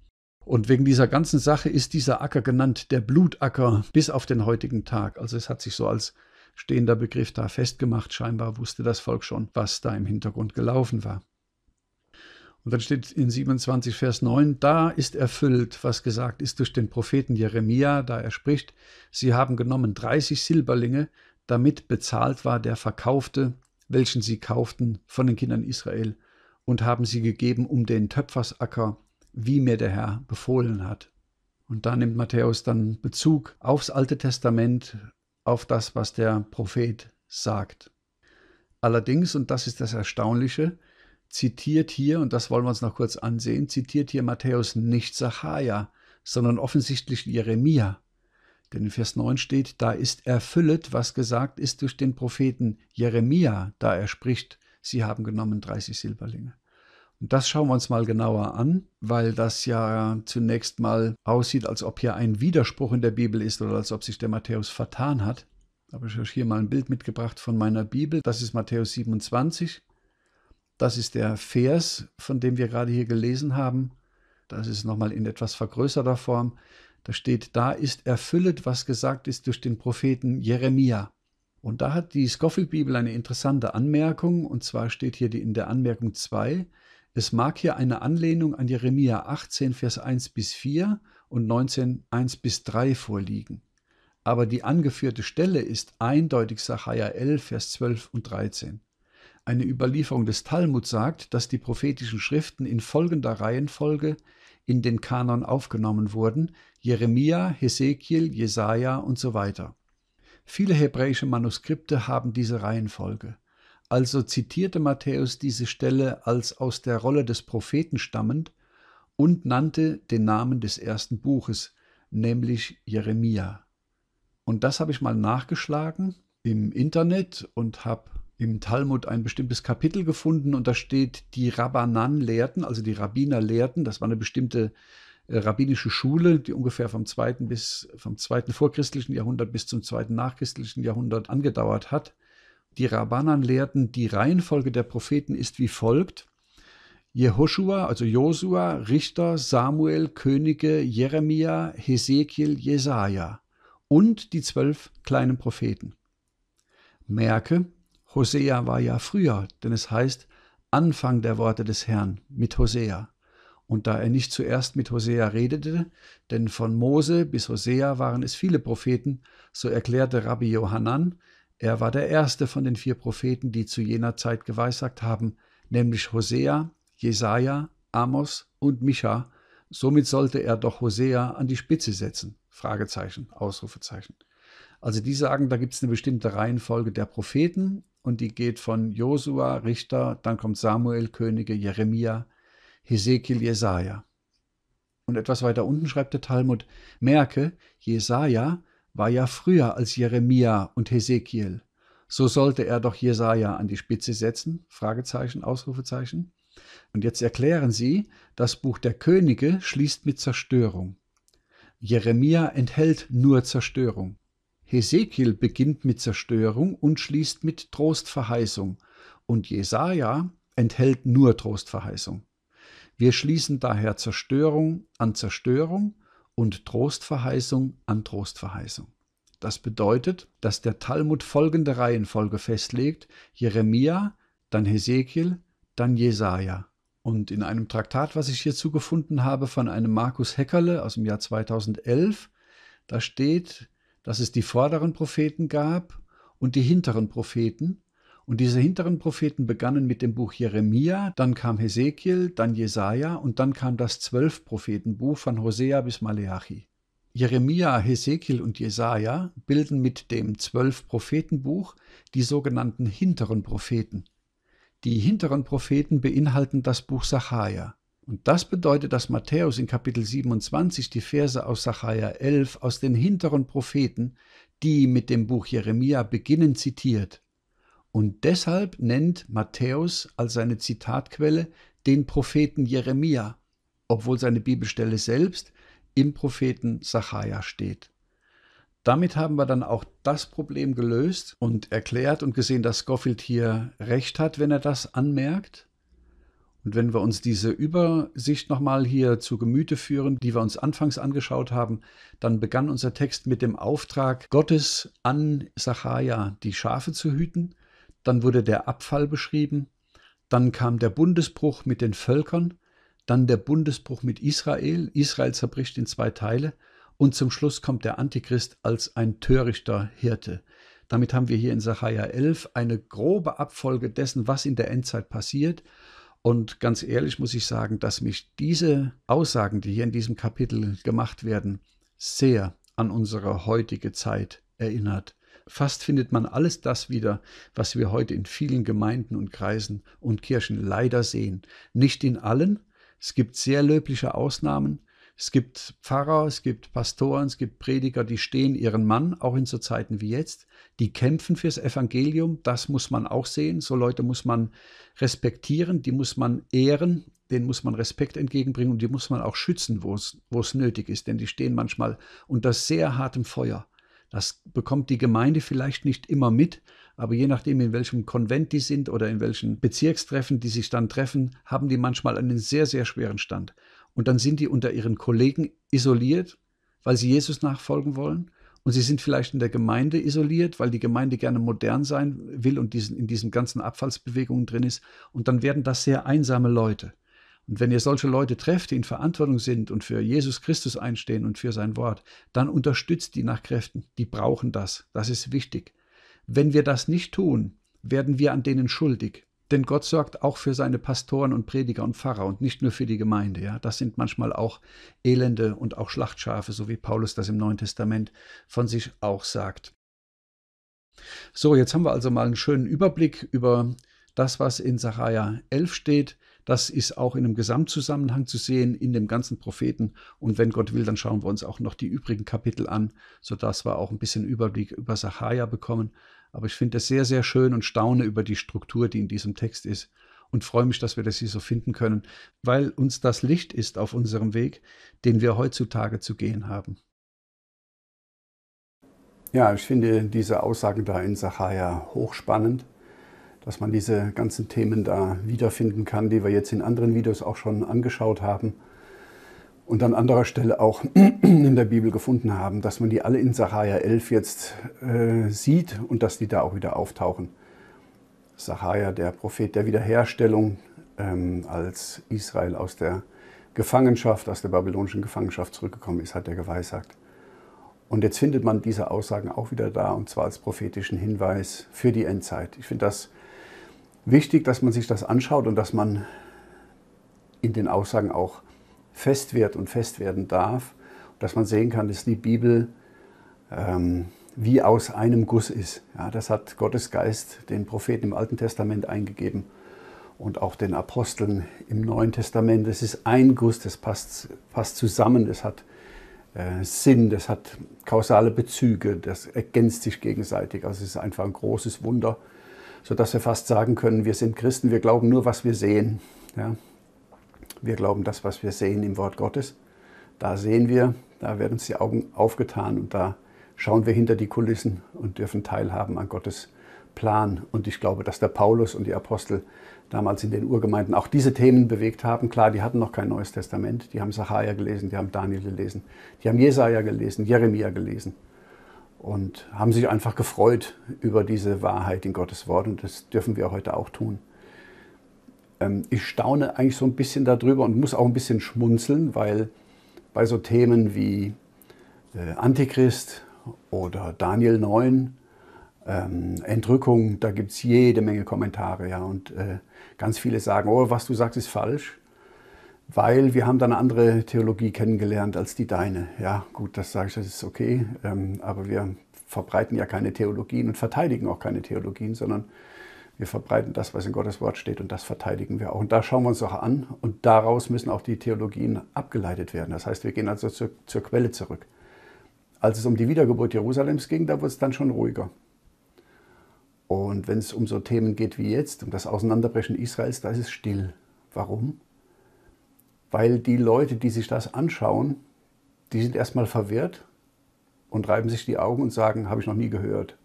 Und wegen dieser ganzen Sache ist dieser Acker genannt, der Blutacker, bis auf den heutigen Tag. Also es hat sich so als stehender Begriff da festgemacht. Scheinbar wusste das Volk schon, was da im Hintergrund gelaufen war. Und dann steht in 27 Vers 9, da ist erfüllt, was gesagt ist durch den Propheten Jeremia, da er spricht, sie haben genommen 30 Silberlinge, damit bezahlt war der Verkaufte, welchen sie kauften von den Kindern Israel, und haben sie gegeben um den Töpfersacker, wie mir der Herr befohlen hat. Und da nimmt Matthäus dann Bezug aufs Alte Testament, auf das, was der Prophet sagt. Allerdings, und das ist das Erstaunliche, zitiert hier, und das wollen wir uns noch kurz ansehen, zitiert hier Matthäus nicht Zacharia, sondern offensichtlich Jeremia. Denn in Vers 9 steht, da ist erfüllet, was gesagt ist durch den Propheten Jeremia, da er spricht, sie haben genommen 30 Silberlinge. Und das schauen wir uns mal genauer an, weil das ja zunächst mal aussieht, als ob hier ein Widerspruch in der Bibel ist oder als ob sich der Matthäus vertan hat. Da habe ich euch hier mal ein Bild mitgebracht von meiner Bibel. Das ist Matthäus 27. Das ist der Vers, von dem wir gerade hier gelesen haben. Das ist nochmal in etwas vergrößerter Form. Da steht, da ist erfüllt, was gesagt ist durch den Propheten Jeremia. Und da hat die Scofield-Bibel eine interessante Anmerkung, und zwar steht hier in der Anmerkung 2, es mag hier eine Anlehnung an Jeremia 18, Vers 1 bis 4 und 19, 1 bis 3 vorliegen. Aber die angeführte Stelle ist eindeutig Sachaia 11, Vers 12 und 13. Eine Überlieferung des Talmud sagt, dass die prophetischen Schriften in folgender Reihenfolge in den Kanon aufgenommen wurden: Jeremia, Hesekiel, Jesaja und so weiter. Viele hebräische Manuskripte haben diese Reihenfolge. Also zitierte Matthäus diese Stelle als aus der Rolle des Propheten stammend und nannte den Namen des ersten Buches, nämlich Jeremia. Und das habe ich mal nachgeschlagen im Internet und habe im Talmud ein bestimmtes Kapitel gefunden und da steht, die Rabbanan lehrten, also die Rabbiner lehrten, das war eine bestimmte äh, rabbinische Schule, die ungefähr vom zweiten bis vom zweiten vorchristlichen Jahrhundert bis zum zweiten nachchristlichen Jahrhundert angedauert hat. Die Rabbanan lehrten, die Reihenfolge der Propheten ist wie folgt: Jehoshua, also Josua, Richter, Samuel, Könige, Jeremia, Hesekiel, Jesaja und die zwölf kleinen Propheten. Merke, Hosea war ja früher, denn es heißt Anfang der Worte des Herrn mit Hosea. Und da er nicht zuerst mit Hosea redete, denn von Mose bis Hosea waren es viele Propheten, so erklärte Rabbi Johannan, er war der erste von den vier Propheten, die zu jener Zeit geweissagt haben, nämlich Hosea, Jesaja, Amos und Micha. Somit sollte er doch Hosea an die Spitze setzen. Fragezeichen, Ausrufezeichen. Also die sagen, da gibt es eine bestimmte Reihenfolge der Propheten und die geht von Josua, Richter, dann kommt Samuel, Könige, Jeremia, Hesekiel, Jesaja. Und etwas weiter unten schreibt der Talmud, merke, Jesaja war ja früher als Jeremia und Hesekiel. So sollte er doch Jesaja an die Spitze setzen? Fragezeichen, Ausrufezeichen. Und jetzt erklären sie, das Buch der Könige schließt mit Zerstörung. Jeremia enthält nur Zerstörung. Hesekiel beginnt mit Zerstörung und schließt mit Trostverheißung und Jesaja enthält nur Trostverheißung. Wir schließen daher Zerstörung an Zerstörung und Trostverheißung an Trostverheißung. Das bedeutet, dass der Talmud folgende Reihenfolge festlegt: Jeremia, dann Hesekiel, dann Jesaja. Und in einem Traktat, was ich hierzu gefunden habe, von einem Markus Heckerle aus dem Jahr 2011, da steht, dass es die vorderen Propheten gab und die hinteren Propheten. Und diese hinteren Propheten begannen mit dem Buch Jeremia, dann kam Hesekiel, dann Jesaja und dann kam das zwölf propheten buch von Hosea bis Maleachi. Jeremia, Hesekiel und Jesaja bilden mit dem zwölf propheten buch die sogenannten hinteren Propheten. Die hinteren Propheten beinhalten das Buch Sacharja. Und das bedeutet, dass Matthäus in Kapitel 27 die Verse aus Sacharja 11 aus den hinteren Propheten, die mit dem Buch Jeremia beginnen, zitiert. Und deshalb nennt Matthäus als seine Zitatquelle den Propheten Jeremia, obwohl seine Bibelstelle selbst im Propheten Sacharja steht. Damit haben wir dann auch das Problem gelöst und erklärt und gesehen, dass Scofield hier recht hat, wenn er das anmerkt. Und wenn wir uns diese Übersicht nochmal hier zu Gemüte führen, die wir uns anfangs angeschaut haben, dann begann unser Text mit dem Auftrag Gottes an Sacharja, die Schafe zu hüten. Dann wurde der Abfall beschrieben. Dann kam der Bundesbruch mit den Völkern. Dann der Bundesbruch mit Israel. Israel zerbricht in zwei Teile. Und zum Schluss kommt der Antichrist als ein törichter Hirte. Damit haben wir hier in Sacharja 11 eine grobe Abfolge dessen, was in der Endzeit passiert. Und ganz ehrlich muss ich sagen, dass mich diese Aussagen, die hier in diesem Kapitel gemacht werden, sehr an unsere heutige Zeit erinnert. Fast findet man alles das wieder, was wir heute in vielen Gemeinden und Kreisen und Kirchen leider sehen. Nicht in allen, es gibt sehr löbliche Ausnahmen, es gibt Pfarrer, es gibt Pastoren, es gibt Prediger, die stehen ihren Mann, auch in so Zeiten wie jetzt, die kämpfen fürs Evangelium, das muss man auch sehen, so Leute muss man respektieren, die muss man ehren, denen muss man Respekt entgegenbringen und die muss man auch schützen, wo es nötig ist, denn die stehen manchmal unter sehr hartem Feuer. Das bekommt die Gemeinde vielleicht nicht immer mit, aber je nachdem, in welchem Konvent die sind oder in welchen Bezirkstreffen die sich dann treffen, haben die manchmal einen sehr, sehr schweren Stand. Und dann sind die unter ihren Kollegen isoliert, weil sie Jesus nachfolgen wollen. Und sie sind vielleicht in der Gemeinde isoliert, weil die Gemeinde gerne modern sein will und diesen, in diesen ganzen Abfallsbewegungen drin ist. Und dann werden das sehr einsame Leute. Und wenn ihr solche Leute trefft, die in Verantwortung sind und für Jesus Christus einstehen und für sein Wort, dann unterstützt die nach Kräften. Die brauchen das. Das ist wichtig. Wenn wir das nicht tun, werden wir an denen schuldig. Denn Gott sorgt auch für seine Pastoren und Prediger und Pfarrer und nicht nur für die Gemeinde. Ja? Das sind manchmal auch Elende und auch Schlachtschafe, so wie Paulus das im Neuen Testament von sich auch sagt. So, jetzt haben wir also mal einen schönen Überblick über das, was in Sacharja 11 steht. Das ist auch in einem Gesamtzusammenhang zu sehen, in dem ganzen Propheten. Und wenn Gott will, dann schauen wir uns auch noch die übrigen Kapitel an, sodass wir auch ein bisschen Überblick über Sacharja bekommen. Aber ich finde es sehr, sehr schön und staune über die Struktur, die in diesem Text ist und freue mich, dass wir das hier so finden können, weil uns das Licht ist auf unserem Weg, den wir heutzutage zu gehen haben. Ja, ich finde diese Aussagen da in Sachaia hochspannend, dass man diese ganzen Themen da wiederfinden kann, die wir jetzt in anderen Videos auch schon angeschaut haben und an anderer Stelle auch [clears throat] in der Bibel gefunden haben, dass man die alle in Sacharja 11 jetzt äh, sieht und dass die da auch wieder auftauchen. Sacharja, der Prophet der Wiederherstellung, ähm, als Israel aus der Gefangenschaft, aus der babylonischen Gefangenschaft zurückgekommen ist, hat er geweissagt. Und jetzt findet man diese Aussagen auch wieder da, und zwar als prophetischen Hinweis für die Endzeit. Ich finde das wichtig, dass man sich das anschaut und dass man in den Aussagen auch fest wird und fest werden darf, dass man sehen kann, dass die Bibel ähm, wie aus einem Guss ist. Ja, das hat Gottes Geist den Propheten im Alten Testament eingegeben und auch den Aposteln im Neuen Testament. Es ist ein Guss, das passt, passt zusammen, das hat äh, Sinn, das hat kausale Bezüge, das ergänzt sich gegenseitig. Also es ist einfach ein großes Wunder, sodass wir fast sagen können, wir sind Christen, wir glauben nur, was wir sehen. Ja, wir glauben das, was wir sehen im Wort Gottes. Da sehen wir, da werden uns die Augen aufgetan und da schauen wir hinter die Kulissen und dürfen teilhaben an Gottes Plan. Und ich glaube, dass der Paulus und die Apostel damals in den Urgemeinden auch diese Themen bewegt haben. Klar, die hatten noch kein Neues Testament. Die haben Sacharja gelesen, die haben Daniel gelesen, die haben Jesaja gelesen, Jeremia gelesen und haben sich einfach gefreut über diese Wahrheit in Gottes Wort. Und das dürfen wir heute auch tun. Ähm, ich staune eigentlich so ein bisschen darüber und muss auch ein bisschen schmunzeln, weil bei so Themen wie äh, Antichrist oder Daniel 9, ähm, Entrückung, da gibt es jede Menge Kommentare. Ja, und äh, ganz viele sagen, oh, was du sagst, ist falsch, weil wir haben da eine andere Theologie kennengelernt als die deine. Ja, gut, das sage ich, das ist okay, ähm, aber wir verbreiten ja keine Theologien und verteidigen auch keine Theologien, sondern wir verbreiten das, was in Gottes Wort steht und das verteidigen wir auch. Und da schauen wir uns auch an und daraus müssen auch die Theologien abgeleitet werden. Das heißt, wir gehen also zur, zur Quelle zurück. Als es um die Wiedergeburt Jerusalems ging, da wurde es dann schon ruhiger. Und wenn es um so Themen geht wie jetzt, um das Auseinanderbrechen Israels, da ist es still. Warum? Weil die Leute, die sich das anschauen, die sind erstmal verwirrt und reiben sich die Augen und sagen, habe ich noch nie gehört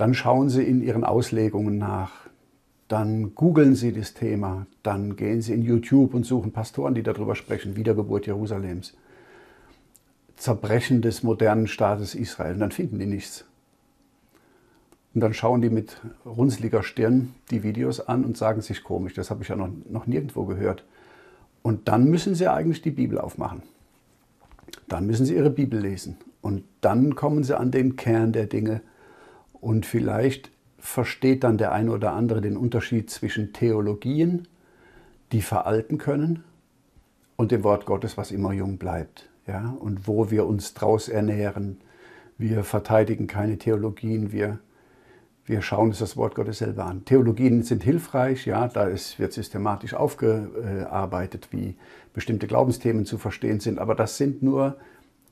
dann schauen Sie in Ihren Auslegungen nach, dann googeln Sie das Thema, dann gehen Sie in YouTube und suchen Pastoren, die darüber sprechen, Wiedergeburt Jerusalems, Zerbrechen des modernen Staates Israel, und dann finden die nichts. Und dann schauen die mit runzliger Stirn die Videos an und sagen sich komisch, das habe ich ja noch, noch nirgendwo gehört. Und dann müssen sie eigentlich die Bibel aufmachen. Dann müssen sie ihre Bibel lesen. Und dann kommen sie an den Kern der Dinge, und vielleicht versteht dann der eine oder andere den Unterschied zwischen Theologien, die veralten können, und dem Wort Gottes, was immer jung bleibt. Ja? Und wo wir uns draus ernähren. Wir verteidigen keine Theologien, wir, wir schauen uns das Wort Gottes selber an. Theologien sind hilfreich, ja, da ist, wird systematisch aufgearbeitet, wie bestimmte Glaubensthemen zu verstehen sind, aber das sind nur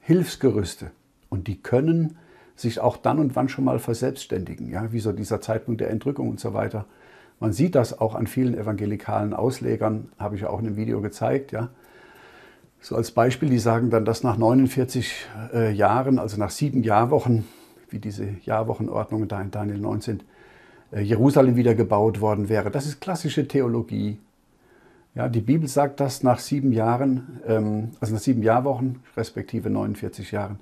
Hilfsgerüste und die können sich auch dann und wann schon mal verselbstständigen, ja, wie so dieser Zeitpunkt der Entrückung und so weiter. Man sieht das auch an vielen evangelikalen Auslegern, habe ich auch in einem Video gezeigt, ja. So als Beispiel, die sagen dann, dass nach 49 äh, Jahren, also nach sieben Jahrwochen, wie diese Jahrwochenordnungen da in Daniel 19, äh, Jerusalem wieder gebaut worden wäre. Das ist klassische Theologie. Ja, die Bibel sagt, dass nach sieben Jahren, ähm, also nach sieben Jahrwochen, respektive 49 Jahren,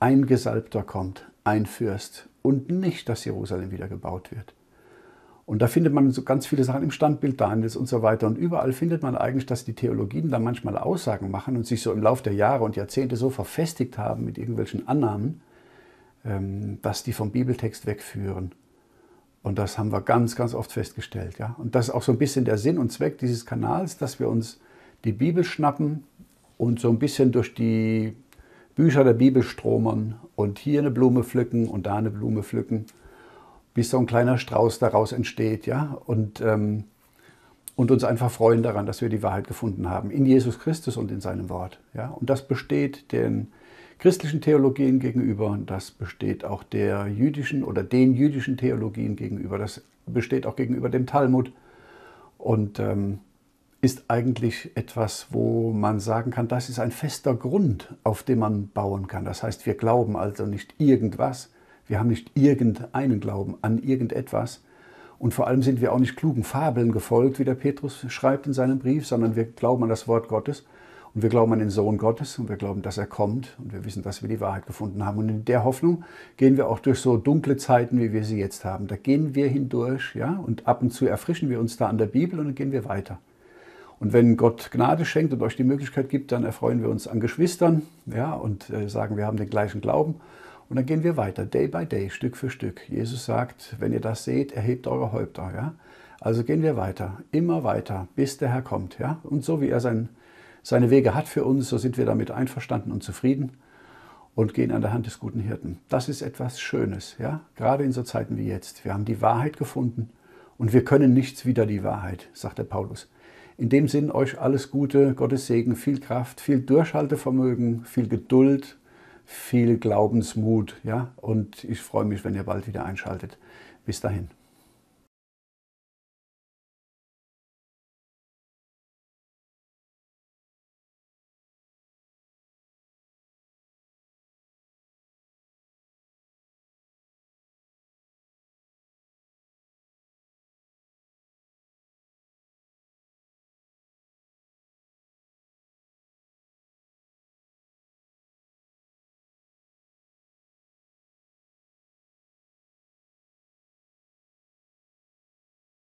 ein Gesalbter kommt einführst und nicht, dass Jerusalem wieder gebaut wird. Und da findet man so ganz viele Sachen im Standbild Daniels und so weiter. Und überall findet man eigentlich, dass die Theologien da manchmal Aussagen machen und sich so im Laufe der Jahre und Jahrzehnte so verfestigt haben mit irgendwelchen Annahmen, ähm, dass die vom Bibeltext wegführen. Und das haben wir ganz, ganz oft festgestellt. Ja? Und das ist auch so ein bisschen der Sinn und Zweck dieses Kanals, dass wir uns die Bibel schnappen und so ein bisschen durch die Bücher der Bibel stromern und hier eine Blume pflücken und da eine Blume pflücken, bis so ein kleiner Strauß daraus entsteht, ja, und, ähm, und uns einfach freuen daran, dass wir die Wahrheit gefunden haben in Jesus Christus und in seinem Wort, ja, und das besteht den christlichen Theologien gegenüber, das besteht auch der jüdischen oder den jüdischen Theologien gegenüber, das besteht auch gegenüber dem Talmud und ähm, ist eigentlich etwas, wo man sagen kann, das ist ein fester Grund, auf dem man bauen kann. Das heißt, wir glauben also nicht irgendwas, wir haben nicht irgendeinen Glauben an irgendetwas. Und vor allem sind wir auch nicht klugen Fabeln gefolgt, wie der Petrus schreibt in seinem Brief, sondern wir glauben an das Wort Gottes und wir glauben an den Sohn Gottes und wir glauben, dass er kommt und wir wissen, dass wir die Wahrheit gefunden haben. Und in der Hoffnung gehen wir auch durch so dunkle Zeiten, wie wir sie jetzt haben. Da gehen wir hindurch, ja, und ab und zu erfrischen wir uns da an der Bibel und dann gehen wir weiter. Und wenn Gott Gnade schenkt und euch die Möglichkeit gibt, dann erfreuen wir uns an Geschwistern ja, und äh, sagen, wir haben den gleichen Glauben. Und dann gehen wir weiter, Day by Day, Stück für Stück. Jesus sagt, wenn ihr das seht, erhebt eure Häupter. Ja? Also gehen wir weiter, immer weiter, bis der Herr kommt. Ja? Und so wie er sein, seine Wege hat für uns, so sind wir damit einverstanden und zufrieden und gehen an der Hand des guten Hirten. Das ist etwas Schönes, ja? gerade in so Zeiten wie jetzt. Wir haben die Wahrheit gefunden und wir können nichts wider die Wahrheit, sagt der Paulus. In dem Sinn euch alles Gute, Gottes Segen, viel Kraft, viel Durchhaltevermögen, viel Geduld, viel Glaubensmut. Ja? Und ich freue mich, wenn ihr bald wieder einschaltet. Bis dahin.